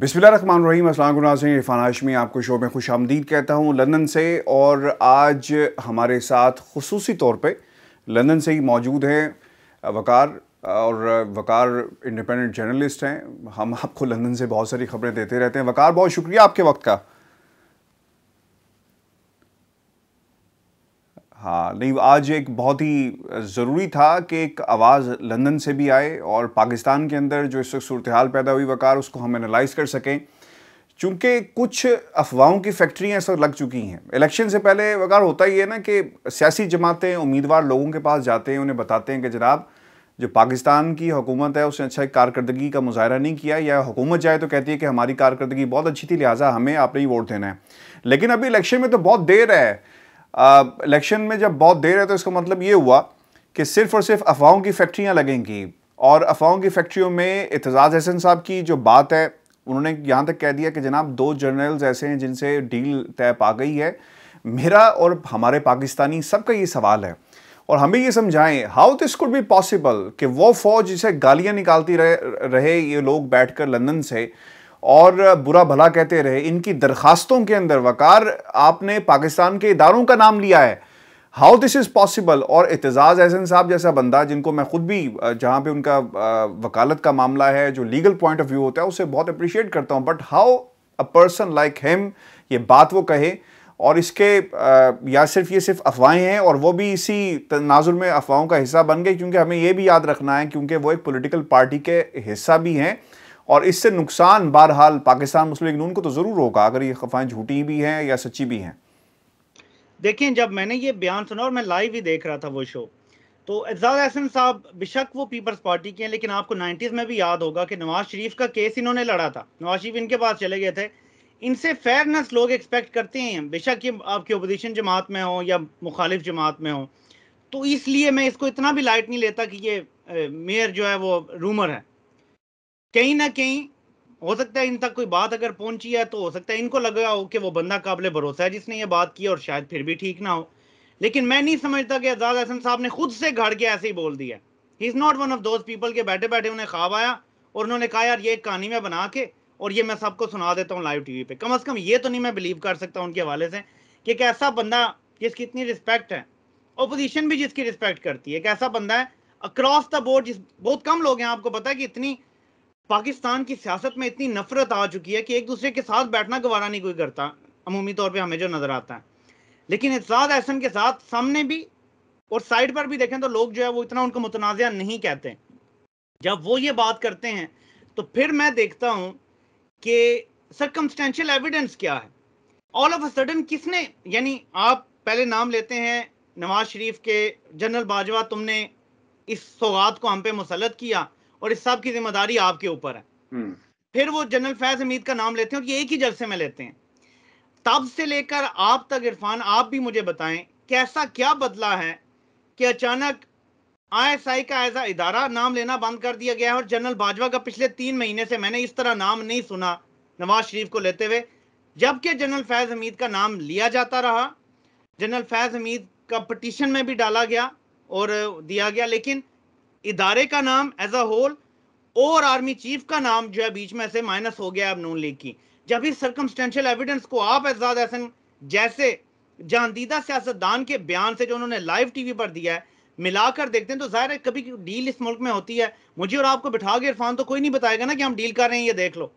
बिस्मिल्लाम असलामीन इरफान हाशमी आपको शो में खुश आमदीद कहता हूँ लंदन से और आज हमारे साथ खसूस तौर पे लंदन से ही मौजूद हैं वकार और वकार इंडिपेंडेंट जर्नलिस्ट हैं हम आपको लंदन से बहुत सारी खबरें देते रहते हैं वकार बहुत शुक्रिया आपके वक्त का हाँ नहीं आज एक बहुत ही ज़रूरी था कि एक आवाज़ लंदन से भी आए और पाकिस्तान के अंदर जो इस वक्त सूरत हाल पैदा हुई वकार उसको हम एनालाइज कर सकें चूँकि कुछ अफवाहों की फैक्ट्रियाँ इस वक्त लग चुकी हैं इलेक्शन से पहले वकार होता ही है ना कि सियासी जमातें उम्मीदवार लोगों के पास जाते हैं उन्हें बताते हैं कि जनाब जो पाकिस्तान की हुकूमत है उसने अच्छा कारकर्दगी का मुजाहरा नहीं किया या हुकूमत जाए तो कहती है कि हमारी कारकर्दगी बहुत अच्छी थी लिहाजा हमें आपने ही वोट देना है लेकिन अभी इलेक्शन में तो बहुत देर है इलेक्शन में जब बहुत देर है तो इसका मतलब ये हुआ कि सिर्फ और सिर्फ अफवाहों की फैक्ट्रियाँ लगेंगी और अफवाहों की फैक्ट्रियों में एतजाज़ हसन साहब की जो बात है उन्होंने यहाँ तक कह दिया कि जनाब दो जर्नल्स ऐसे हैं जिनसे डील तय पा गई है मेरा और हमारे पाकिस्तानी सबका ये सवाल है और हमें ये समझाएं how this could be possible कि वो फौज जिसे गालियाँ निकालती रहे रहे ये लोग बैठकर लंदन से और बुरा भला कहते रहे इनकी दरखास्तों के अंदर वकार आपने पाकिस्तान के इदारों का नाम लिया है हाउ दिस इज़ पॉसिबल और एतजाज़ एहसन साहब जैसा बंदा जिनको मैं ख़ुद भी जहाँ पे उनका वकालत का मामला है जो लीगल पॉइंट ऑफ व्यू होता है उसे बहुत अप्रिशिएट करता हूँ but how a person like him ये बात वो कहे और इसके या सिर्फ ये सिर्फ अफवाहें हैं और वो भी इसी तनाजुर में अफवाहों का हिस्सा बन गए क्योंकि हमें ये भी याद रखना है क्योंकि वो एक पोलिटिकल पार्टी के हिस्सा भी हैं और इससे नुकसान बहरहाल पाकिस्तान मुस्लिम लीग नून को तो ज़रूर होगा अगर ये खफाएं झूठी भी हैं या सच्ची भी हैं देखिए जब मैंने ये बयान सुना और मैं लाइव ही देख रहा था वो शो तो एजाज अहसन साहब बेशक वो पीपल्स पार्टी के हैं लेकिन आपको नाइन्टीज में भी याद होगा कि नवाज शरीफ का केस इन्होंने लड़ा था नवाज शरीफ इनके पास चले गए थे इनसे फेयरनेस लोग एक्सपेक्ट करते हैं बेशक ये आपकी अपोजिशन जमात में हो या मुखालिफ जमात में हो तो इसलिए मैं इसको इतना भी लाइट नहीं लेता कि ये मेयर जो है वो रूमर है कहीं ना कहीं हो सकता है इन तक कोई बात अगर पहुंची है तो हो सकता है इनको लगा हो कि वो बंदा काबिल भरोसा है जिसने ये बात की और शायद फिर भी ठीक ना हो लेकिन मैं नहीं समझता कि आजाद हसन साहब ने खुद से घड़ के ऐसे ही बोल दिया he is not one of those people के बैठे बैठे उन्हें ख्वाब आया और उन्होंने कहा यार ये एक कहानी में बना के और ये मैं सबको सुना देता हूँ लाइव टीवी पे कम अज़ कम ये तो नहीं मैं बिलीव कर सकता उनके हवाले से कि एक ऐसा बंदा जिसकी इतनी रिस्पेक्ट है ओपोजिशन भी जिसकी रिस्पेक्ट करती है एक ऐसा बंदा है अक्रॉस द बोर्ड जिस बहुत कम लोग हैं आपको पता है कि इतनी पाकिस्तान की सियासत में इतनी नफरत आ चुकी है कि एक दूसरे के साथ बैठना गवारा नहीं कोई करता अमूमी तौर पर हमें जो नज़र आता है लेकिन इजलाद एहसन के साथ सामने भी और साइड पर भी देखें तो लोग जो है वो इतना उनको मुतनाज़ नहीं कहते जब वो ये बात करते हैं तो फिर मैं देखता हूँ कि सरकमस्टेंशियल एविडेंस क्या है ऑल ऑफ अ सडन किसने यानी आप पहले नाम लेते हैं नवाज शरीफ के जनरल बाजवा तुमने इस सौगात को हम पे मुसलत किया और इस सब की जिम्मेदारी आपके ऊपर है हम्म। फिर वो जनरल फैज हमीद का नाम लेते हैं और ये एक ही जलसे में लेते हैं तब से लेकर आप तक इरफान आप भी मुझे बताएं कैसा क्या बदला है कि अचानक आईएसआई का ऐसा इदारा नाम लेना बंद कर दिया गया है और जनरल बाजवा का पिछले तीन महीने से मैंने इस तरह नाम नहीं सुना नवाज शरीफ को लेते हुए जबकि जनरल फैज हमीद का नाम लिया जाता रहा जनरल फैज हमीद का पटिशन में भी डाला गया और दिया गया लेकिन इदारे का नाम एज अ होल और आर्मी चीफ का नाम जो है बीच में से माइनस हो गया अब नून लीग की जब इस सर्कमस्टेंशियल एविडेंस को आप एजाद हसन जैसे जहानदीदा सियासतदान के बयान से जो उन्होंने लाइव टीवी पर दिया है मिलाकर देखते हैं तो जाहिर है कभी डील इस मुल्क में होती है मुझे और आपको बिठा के इरफान तो कोई नहीं बताएगा ना कि हम डील कर रहे हैं ये देख लो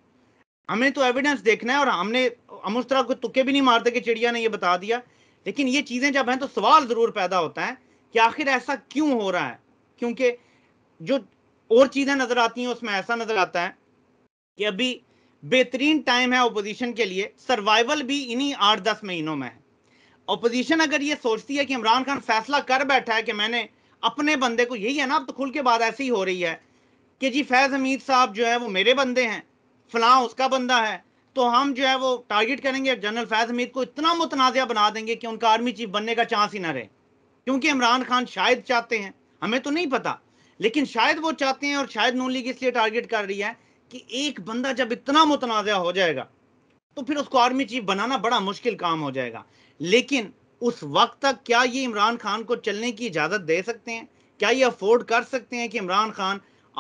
हमें तो एविडेंस देखना है और हमने हम उस तरह को तुक्के भी नहीं मारते कि चिड़िया ने ये बता दिया लेकिन ये चीज़ें जब हैं तो सवाल ज़रूर पैदा होता है कि आखिर ऐसा क्यों हो रहा है क्योंकि जो और चीज़ें नज़र आती हैं उसमें ऐसा नज़र आता है कि अभी बेहतरीन टाइम है ओपोजिशन के लिए सर्वाइवल भी इन्हीं आठ दस महीनों में है ओपोजिशन अगर ये सोचती है कि इमरान खान फैसला कर बैठा है कि मैंने अपने बंदे को यही है ना अब तो खुल के बाद ऐसी ही हो रही है कि जी फैज़ हमीद साहब जो है वो मेरे बंदे हैं फलां उसका बंदा है तो हम जो है वो टारगेट करेंगे जनरल फैज़ हमीद को इतना मुतनाज़ बना देंगे कि उनका आर्मी चीफ बनने का चांस ही ना रहे क्योंकि इमरान खान शायद चाहते हैं हमें तो नहीं पता लेकिन शायद वो चाहते हैं और शायद नून लीग इसलिए टारगेट कर रही है कि एक बंदा जब इतना मुतनाज़ हो जाएगा तो फिर उसको आर्मी चीफ बनाना बड़ा मुश्किल काम हो जाएगा लेकिन उस वक्त तक क्या ये इमरान खान को चलने की इजाज़त दे सकते हैं क्या ये अफोर्ड कर सकते हैं कि इमरान खान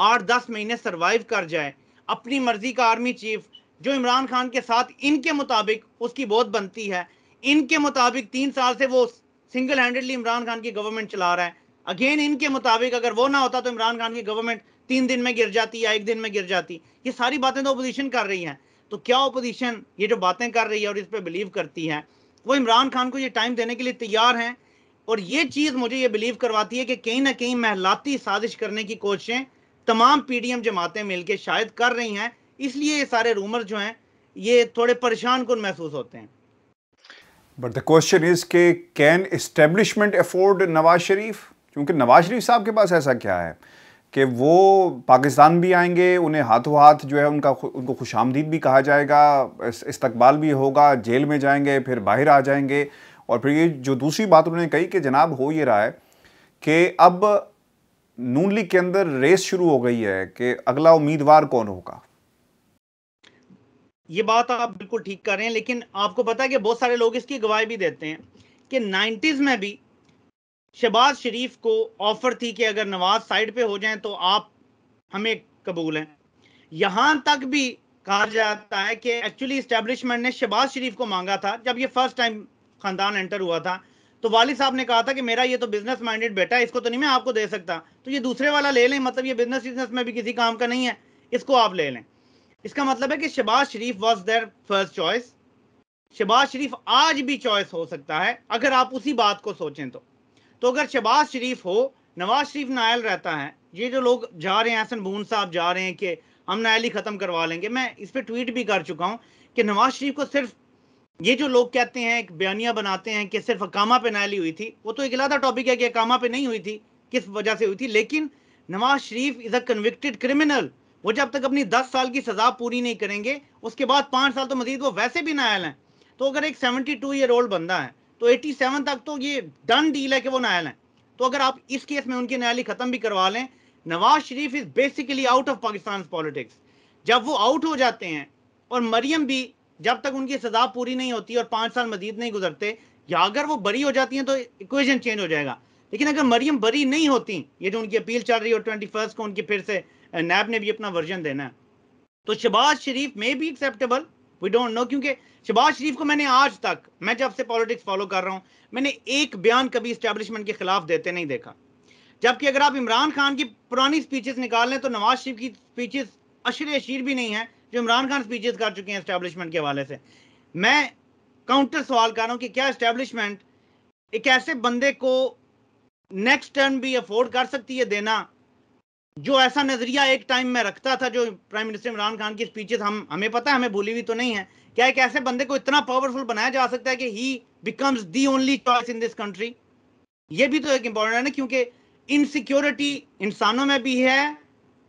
आठ दस महीने सर्वाइव कर जाए अपनी मर्जी का आर्मी चीफ जो इमरान खान के साथ इनके मुताबिक उसकी बहुत बनती है इनके मुताबिक तीन साल से वो सिंगल हैंडेडली इमरान खान की गवर्नमेंट चला रहा है अगेन इनके मुताबिक अगर वो ना होता तो इमरान खान की गवर्नमेंट तीन दिन में गिर जाती या एक दिन में गिर जाती ये सारी बातें तो अपोजिशन कर रही है तो क्या अपोजिशन ये जो बातें कर रही है और इस पर बिलीव करती है वो इमरान खान को ये टाइम देने के लिए तैयार हैं और ये चीज़ मुझे ये बिलीव करवाती है कि कहीं ना कहीं महलाती साजिश करने की कोशिशें तमाम पीडीएम जमातें मिलकर शायद कर रही हैं इसलिए ये सारे रूमर जो हैं ये थोड़े परेशान कन महसूस होते हैं बट द क्वेश्चन इज के can establishment afford Nawaz Sharif क्योंकि नवाज शरीफ साहब के पास ऐसा क्या है कि वो पाकिस्तान भी आएंगे उन्हें हाथों हाथ जो है उनका उनको खुश आमदीद भी कहा जाएगा इस्तकबाल भी होगा जेल में जाएंगे फिर बाहर आ जाएंगे और फिर ये जो दूसरी बात उन्होंने कही कि जनाब हो ये रहा है कि अब नून लीग के अंदर रेस शुरू हो गई है कि अगला उम्मीदवार कौन होगा ये बात आप बिल्कुल ठीक कर रहे हैं लेकिन आपको पता है कि बहुत सारे लोग इसकी गवाही भी देते हैं कि 90s में भी शहबाज शरीफ को ऑफर थी कि अगर नवाज साइड पे हो जाए तो आप हमें कबूल हैं यहां तक भी कहा जाता है कि एक्चुअली इस्टेब्लिशमेंट ने शहबाज शरीफ को मांगा था जब ये फर्स्ट टाइम खानदान एंटर हुआ था तो वालिद साहब ने कहा था कि मेरा ये तो बिजनेस माइंडेड बेटा है इसको तो नहीं मैं आपको दे सकता तो ये दूसरे वाला ले लें मतलब ये बिजनेस बिजनेस में भी किसी काम का नहीं है इसको आप ले लें इसका मतलब है कि Shahbaz Sharif was their first choice Shahbaz Sharif आज भी चॉइस हो सकता है अगर आप उसी बात को सोचें तो तो अगर शहबाज शरीफ हो नवाज शरीफ नायल रहता है ये जो लोग जा रहे हैं हसन बून साहब जा रहे हैं कि हम नायल ही ख़त्म करवा लेंगे मैं इस पर ट्वीट भी कर चुका हूँ कि नवाज शरीफ को सिर्फ ये जो लोग कहते हैं एक बयानिया बनाते हैं कि सिर्फ अकामा पे नायली हुई थी वो तो एक अलहदा टॉपिक है कि अकामा पे नहीं हुई थी किस वजह से हुई थी लेकिन Nawaz Sharif is a convicted criminal वो जब तक अपनी दस साल की सजा पूरी नहीं करेंगे उसके बाद पाँच साल तो मजीद वो वैसे भी नायल हैं तो अगर एक सेवेंटी टू ईयर ओल्ड बंदा है तो 87 तक तो ये डन डील है कि वो नया है तो अगर आप इस केस में उनकी नयाली खत्म भी करवा लें Nawaz Sharif is basically out of Pakistan politics जब वो आउट हो जाते हैं और मरियम भी जब तक उनकी सजा पूरी नहीं होती और पांच साल मजीद नहीं गुजरते या अगर वो बरी हो जाती हैं तो इक्वेशन चेंज हो जाएगा लेकिन अगर मरियम बरी नहीं होती ये जो उनकी अपील चल रही है और ट्वेंटी को उनकी फिर से नैब ने भी अपना वर्जन देना है तो शबाज शरीफ में भी एक्सेप्टेबल वी डोंट नो क्योंकि शबाज शरीफ को मैंने आज तक मैं जब से पॉलिटिक्स फॉलो कर रहा हूँ मैंने एक बयान कभी इस्टेब्लिशमेंट के खिलाफ देते नहीं देखा जबकि अगर आप इमरान खान की पुरानी स्पीचेस निकाल लें तो नवाज शरीफ की स्पीचेस अशर अशीर भी नहीं है जो इमरान खान स्पीचेस कर चुके हैं इस्टेब्लिशमेंट के हवाले से मैं काउंटर सवाल कर रहा हूँ कि क्या इस्टेब्लिशमेंट एक ऐसे बंदे को नेक्स्ट टर्न भी अफोर्ड कर सकती है देना जो ऐसा नजरिया एक टाइम में रखता था जो प्राइम मिनिस्टर इमरान खान की स्पीचेस हम हमें पता है हमें भूली हुई तो नहीं है क्या एक ऐसे बंदे को इतना पावरफुल बनाया जा सकता है कि he becomes the only choice in this country ये भी तो एक इम्पॉर्टेंट है क्योंकि इनसिक्योरिटी इंसानों में भी है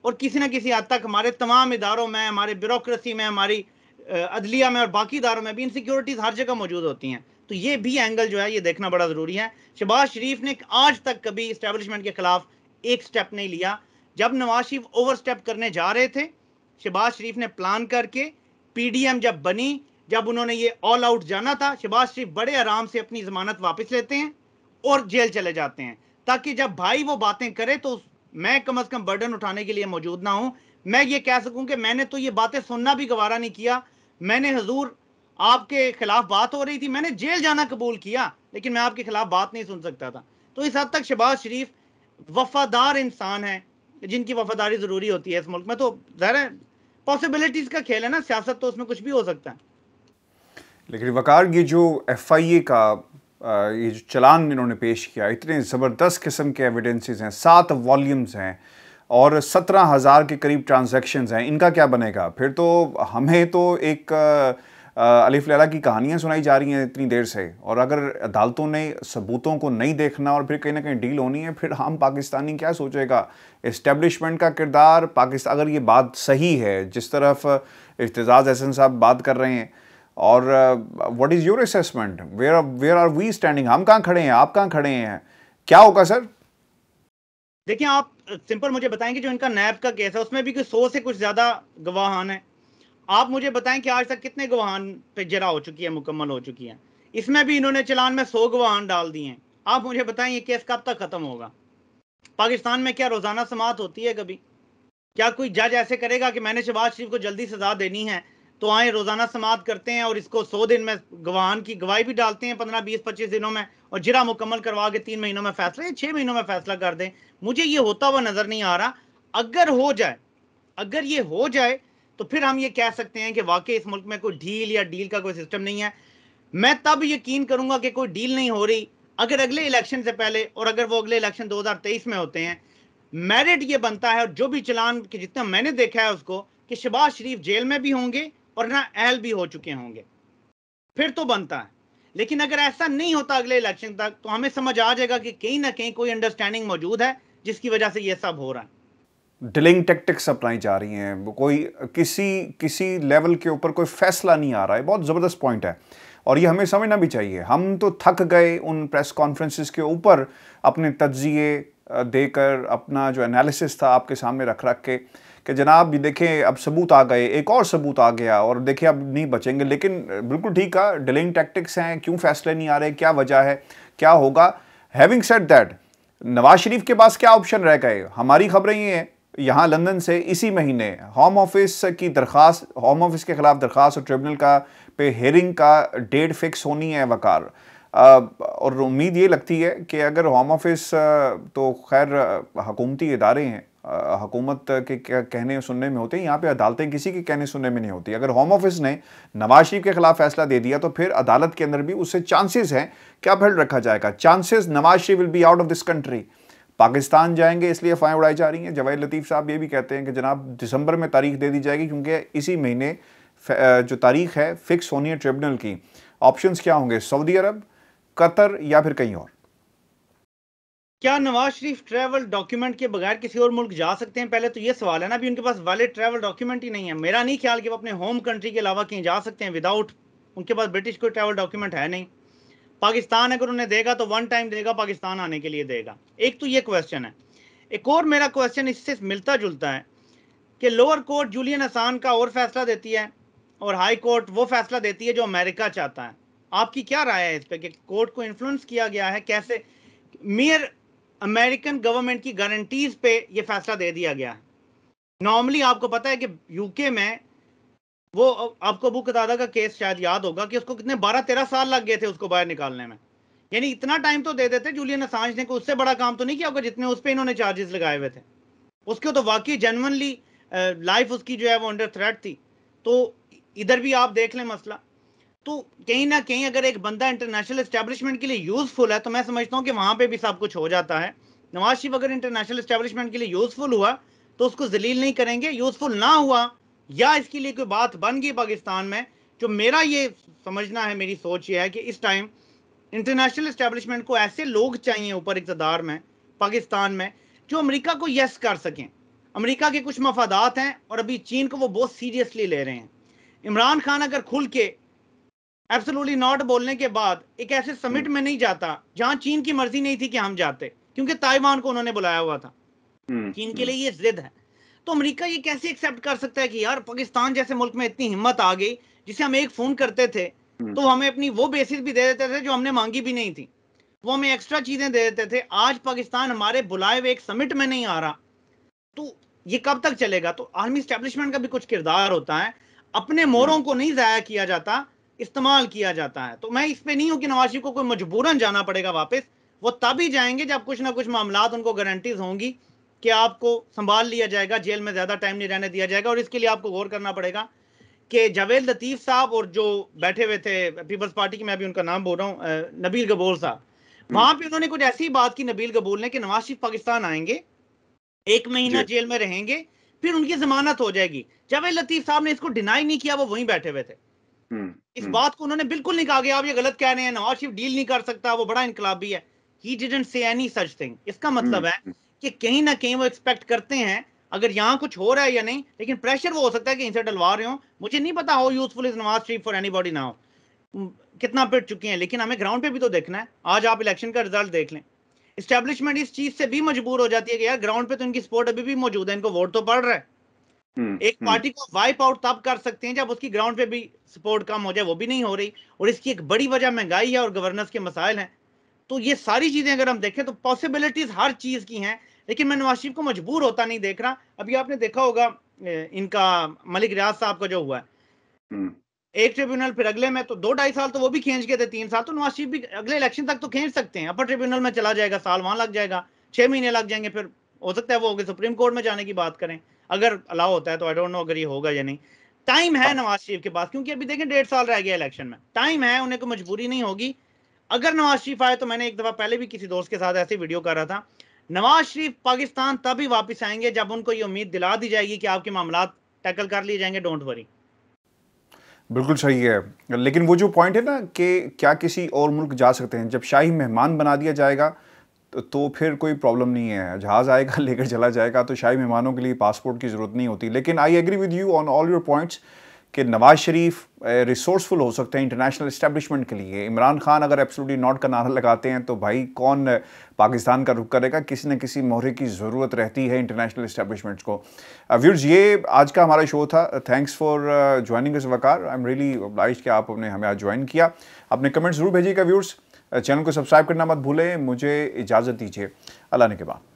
और किसी ना किसी हद तक हमारे तमाम इदारों में हमारे ब्यूरोसी में हमारी अदलिया में और बाकी इदारों में भी इनसिक्योरिटीज हर जगह मौजूद होती हैं तो ये भी एंगल जो है ये देखना बड़ा ज़रूरी है शहबाज शरीफ ने आज तक कभी इस्टेब्लिशमेंट के खिलाफ एक स्टेप नहीं लिया जब नवाज शरीफ ओवर स्टेप करने जा रहे थे शहबाज शरीफ ने प्लान करके पीडीएम जब बनी जब उन्होंने ये ऑल आउट जाना था शहबाज शरीफ बड़े आराम से अपनी जमानत वापस लेते हैं और जेल चले जाते हैं ताकि जब भाई वो बातें करे तो मैं कम अज कम बर्डन उठाने के लिए मौजूद ना हूं मैं ये कह सकूं कि मैंने तो ये बातें सुनना भी गवारा नहीं किया मैंने हजूर आपके खिलाफ बात हो रही थी मैंने जेल जाना कबूल किया लेकिन मैं आपके खिलाफ बात नहीं सुन सकता था तो इस हद तक शहबाज शरीफ वफादार इंसान है जिनकी वफादारी ज़रूरी होती है इस मुल्क में तो जहर है पॉसिबिलिटीज़ का खेल है ना सियासत तो उसमें कुछ भी हो सकता है लेकिन वकार ये जो एफ आई ए का ये जो चलान इन्होंने पेश किया इतने ज़बरदस्त किस्म के एविडेंसेस हैं सात वॉल्यूम्स हैं और सत्रह हज़ार के करीब ट्रांजैक्शंस हैं इनका क्या बनेगा फिर तो हमें तो एक आ, अलीफ लैला की कहानियाँ सुनाई जा रही हैं इतनी देर से और अगर अदालतों ने सबूतों को नहीं देखना और फिर कहीं ना कहीं डील होनी है फिर हम पाकिस्तानी क्या सोचेगा इस्टेब्लिशमेंट का किरदार पाकिस्तान अगर ये बात सही है जिस तरफ इतजाज एहसन साहब बात कर रहे हैं और what is your assessment where where are we standing हम कहाँ खड़े हैं आप कहाँ खड़े हैं क्या होगा सर देखिए आप सिंपल मुझे बताएंगे जो इनका नैब का केस है उसमें भी कोई सौ से कुछ ज़्यादा गवाहान है आप मुझे बताएं कि आज तक कितने गवाहान पे जरा हो चुकी है मुकम्मल हो चुकी है इसमें भी इन्होंने चलान में सौ गवाहान डाल दिए हैं आप मुझे बताएं ये केस कब तक खत्म होगा पाकिस्तान में क्या रोजाना समात होती है कभी क्या कोई जज ऐसे करेगा कि मैंने शहबाज शरीफ को जल्दी सजा देनी है तो आए रोजाना समात करते हैं और इसको सौ दिन में गवाहान की गवाही भी डालते हैं पंद्रह बीस पच्चीस दिनों में और जिरा मुकम्मल करवा के तीन महीनों में फैसला या छह महीनों में फैसला कर दें मुझे ये होता हुआ नजर नहीं आ रहा अगर हो जाए अगर ये हो जाए तो फिर हम ये कह सकते हैं कि वाकई इस मुल्क में कोई डील या डील का कोई सिस्टम नहीं है मैं तब यकीन करूंगा कि कोई डील नहीं हो रही अगर अगले इलेक्शन से पहले और अगर वो अगले इलेक्शन 2023 में होते हैं मेरिट ये बनता है और जो भी चलान के जितना मैंने देखा है उसको कि शहबाज शरीफ जेल में भी होंगे और ना अहल भी हो चुके होंगे फिर तो बनता है लेकिन अगर ऐसा नहीं होता अगले इलेक्शन तक तो हमें समझ आ जाएगा कि कहीं ना कहीं कोई अंडरस्टैंडिंग मौजूद है जिसकी वजह से यह सब हो रहा है डिलिंग टेक्टिक्स अपनाई जा रही हैं कोई किसी किसी लेवल के ऊपर कोई फैसला नहीं आ रहा है बहुत ज़बरदस्त पॉइंट है और ये हमें समझना भी चाहिए हम तो थक गए उन प्रेस कॉन्फ्रेंसिस के ऊपर अपने तजिए देकर अपना जो एनालिसिस था आपके सामने रख रख के कि जनाब ये देखें अब सबूत आ गए एक और सबूत आ गया और देखिए अब नहीं बचेंगे लेकिन बिल्कुल ठीक है डिलिंग टैक्टिक्स हैं क्यों फैसले नहीं आ रहे क्या वजह है क्या होगा having set that Nawaz Sharif के पास क्या ऑप्शन रह गए हमारी खबरें ये हैं यहाँ लंदन से इसी महीने होम ऑफिस की दरख्वास्त होम ऑफिस के खिलाफ दरख्वास्त और ट्रिब्यूनल का पे हेयरिंग का डेट फिक्स होनी है वकार और उम्मीद ये लगती है कि अगर होम ऑफिस तो खैर हकूमती इदारे हैं हकूमत के कहने सुनने में होते हैं यहाँ पे अदालतें किसी के कहने सुनने में नहीं होती अगर होम ऑफिस ने नवाज शरीफ के खिलाफ फैसला दे दिया तो फिर अदालत के अंदर भी उससे चांसेस हैं क्या भेड़ रखा जाएगा chances Nawaz Sharif will be out of this country Pakistan जाएंगे इसलिए अफवाहें उड़ाई जा रही हैं जवाहिर लतीफ़ साहब ये भी कहते हैं कि जनाब दिसंबर में तारीख दे दी जाएगी क्योंकि इसी महीने जो तारीख है फिक्स होनी है ट्रिब्यूनल की ऑप्शंस क्या होंगे सऊदी अरब कतर या फिर कहीं और क्या नवाज शरीफ ट्रैवल डॉक्यूमेंट के बगैर किसी और मुल्क जा सकते हैं पहले तो ये सवाल है ना भी उनके पास वैलिड ट्रैवल डॉक्यूमेंट ही नहीं है मेरा नहीं ख्याल कि वो अपने होम कंट्री के अलावा कहीं जा सकते हैं विदाउट उनके पास ब्रिटिश कोई ट्रैवल डॉक्यूमेंट है नहीं पाकिस्तान अगर उन्हें देगा तो वन टाइम देगा पाकिस्तान आने के लिए देगा एक तो ये क्वेश्चन है एक और मेरा क्वेश्चन इससे मिलता जुलता है कि लोअर कोर्ट जूलियन आसान का और फैसला देती है और हाई कोर्ट वो फैसला देती है जो अमेरिका चाहता है आपकी क्या राय है इस पर कोर्ट को इन्फ्लुएंस किया गया है कैसे मेयर अमेरिकन गवर्नमेंट की गारंटीज पे ये फैसला दे दिया गया है नॉर्मली आपको पता है कि यूके में वो आपको बुक दादा का केस शायद याद होगा कि उसको कितने बारह तेरह साल लग गए थे उसको बाहर निकालने में यानी इतना टाइम तो दे देते जूलियन असांज ने उससे बड़ा काम तो नहीं किया होगा जितने उस पर इन्होंने चार्जेस लगाए हुए थे उसके तो वाकई जेनवनली लाइफ उसकी जो है वो अंडर थ्रेट थी तो इधर भी आप देख लें मसला तो कहीं ना कहीं अगर एक बंदा इंटरनेशनल इस्टेब्लिशमेंट के लिए यूजफुल है तो मैं समझता हूँ कि वहाँ पे भी सब कुछ हो जाता है नवाज शिफ अगर इंटरनेशनल इस्टेब्लिशमेंट के लिए यूजफुल हुआ तो उसको जलील नहीं करेंगे यूजफुल ना हुआ या इसके लिए कोई बात बन गई पाकिस्तान में जो मेरा ये समझना है मेरी सोच ये है कि इस टाइम इंटरनेशनल इस्टेब्लिशमेंट को ऐसे लोग चाहिए ऊपर इकतदार में पाकिस्तान में जो अमरीका को यस कर सकें अमरीका के कुछ मफादात हैं और अभी चीन को वो बहुत सीरियसली ले रहे हैं इमरान खान अगर खुल के एब्सोल्युटली नॉट बोलने के बाद एक ऐसे समिट में नहीं जाता जहां चीन की मर्जी नहीं थी कि हम जाते क्योंकि ताइवान को उन्होंने बुलाया हुआ था हम्म, चीन के हम्म। लिए ये जिद है तो अमेरिका ये कैसे एक्सेप्ट कर सकता है कि यार पाकिस्तान जैसे मुल्क में इतनी हिम्मत आ गई जिसे हम एक फोन करते थे हम्म। तो हमें अपनी वो बेसिस भी दे देते थे जो हमने मांगी भी नहीं थी वो हमें एक्स्ट्रा चीजें दे देते थे आज पाकिस्तान हमारे बुलाए हुए एक समिट में नहीं आ रहा तो ये कब तक चलेगा तो आर्मी स्टैब्लिशमेंट का भी कुछ किरदार होता है अपने हम्म। मोरों को नहीं जाया किया जाता इस्तेमाल किया जाता है तो मैं इस पे नहीं हूं कि नवाशी को कोई मजबूरन जाना पड़ेगा वापस वो तभी जाएंगे जब कुछ ना कुछ मामला उनको गारंटीज होंगी कि आपको संभाल लिया जाएगा जेल में ज़्यादा टाइम नहीं रहने दिया जाएगा और इसके लिए आपको गौर करना पड़ेगा कि जावेद लतीफ़ साहब और जो बैठे हुए थे पीपल्स पार्टी के मैं अभी उनका नाम बोल रहा हूँ नबील गबोल साहब हम्म। वहां पर उन्होंने कुछ ऐसी बात की नबील गबोल ने कि नवाज शरीफ पाकिस्तान आएंगे एक महीना जेल में रहेंगे फिर उनकी जमानत हो जाएगी जावेद लतीफ़ साहब ने इसको डिनाई नहीं किया वो वहीं बैठे हुए थे हम्म, इस हम्म। बात को उन्होंने बिल्कुल नहीं कहा कि आप ये गलत कह रहे हैं नवाज शरीफ डील नहीं कर सकता वो बड़ा इनकलाबी है he didn't say any such thing इसका मतलब है कि कहीं ना कहीं वो एक्सपेक्ट करते हैं अगर यहाँ कुछ हो रहा है या नहीं लेकिन प्रेशर वो हो सकता है कि इनसे डलवा रहे हो मुझे नहीं पता how useful is Nawaz Sharif for anybody कितना पिट चुके हैं लेकिन हमें ग्राउंड पे भी तो देखना है आज आप इलेक्शन का रिजल्ट देख लें इस्टेब्लिशमेंट इस चीज से भी मजबूर हो जाती है कि यार ग्राउंड पे तो इनकी सपोर्ट अभी भी मौजूद है इनको वोट तो पड़ रहा है हम्म, एक पार्टी हम्म। को वाइप आउट तब कर सकते हैं जब उसकी ग्राउंड पे भी सपोर्ट कम हो जाए वो भी नहीं हो रही और इसकी एक बड़ी वजह महंगाई है और गवर्नेंस के मसाइल हैं तो ये सारी चीजें अगर हम देखें तो पॉसिबिलिटीज हर चीज की हैं लेकिन मैं नवाज शरीफ को मजबूर होता नहीं देख रहा अभी आपने देखा होगा इनका मलिक रियाज साहब का जो हुआ है हम्म। एक ट्रिब्यूनल फिर अगले में तो दो ढाई साल तो वो भी खींच गए थे तीन साल तो नवाज शरीफ भी अगले इलेक्शन तक तो खींच सकते हैं अपर ट्रिब्यूनल में चला जाएगा साल वहां लग जाएगा छह महीने लग जाएंगे फिर हो सकता है वो होगी सुप्रीम कोर्ट में जाने की बात करें अगर अलाउ होता है तो आई डोंट नो अगर ये होगा या नहीं टाइम है हाँ। नवाज शरीफ के पास क्योंकि अभी देखें डेढ़ साल रह गया इलेक्शन में टाइम है उन्हें कोई मजबूरी नहीं होगी अगर नवाज शरीफ आए तो मैंने एक दफा पहले भी किसी दोस्त के साथ ऐसी वीडियो कर रहा था नवाज शरीफ पाकिस्तान तभी वापस आएंगे जब उनको ये उम्मीद दिला दी जाएगी कि आपके मामला टैकल कर लिए जाएंगे डोंट वरी बिल्कुल सही है लेकिन वो जो पॉइंट है ना कि क्या किसी और मुल्क जा सकते हैं जब शाही मेहमान बना दिया जाएगा तो, तो फिर कोई प्रॉब्लम नहीं है जहाज़ आएगा लेकर चला जाएगा तो शाही मेहमानों के लिए पासपोर्ट की ज़रूरत नहीं होती लेकिन I agree with you on all your points कि नवाज शरीफ रिसोर्सफुल हो सकते हैं इंटरनेशनल इस्टेब्लिशमेंट के लिए इमरान खान अगर एब्सोल्युटली नॉट का नारा लगाते हैं तो भाई कौन पाकिस्तान का रुख करेगा किसी न किसी मोहरे की ज़रूरत रहती है इंटरनेशनल इस्टेब्लिशमेंट्स को व्यूर्स ये आज का हमारा शो था थैंक्स फॉर ज्वाइनिंग इस Waqar I am really obliged कि आपने हमें आज ज्वाइन किया अपने कमेंट्स ज़रूर भेजिएगा व्यूर्स चैनल को सब्सक्राइब करना मत भूलें मुझे इजाज़त दीजिए अल्लाह ने के बाद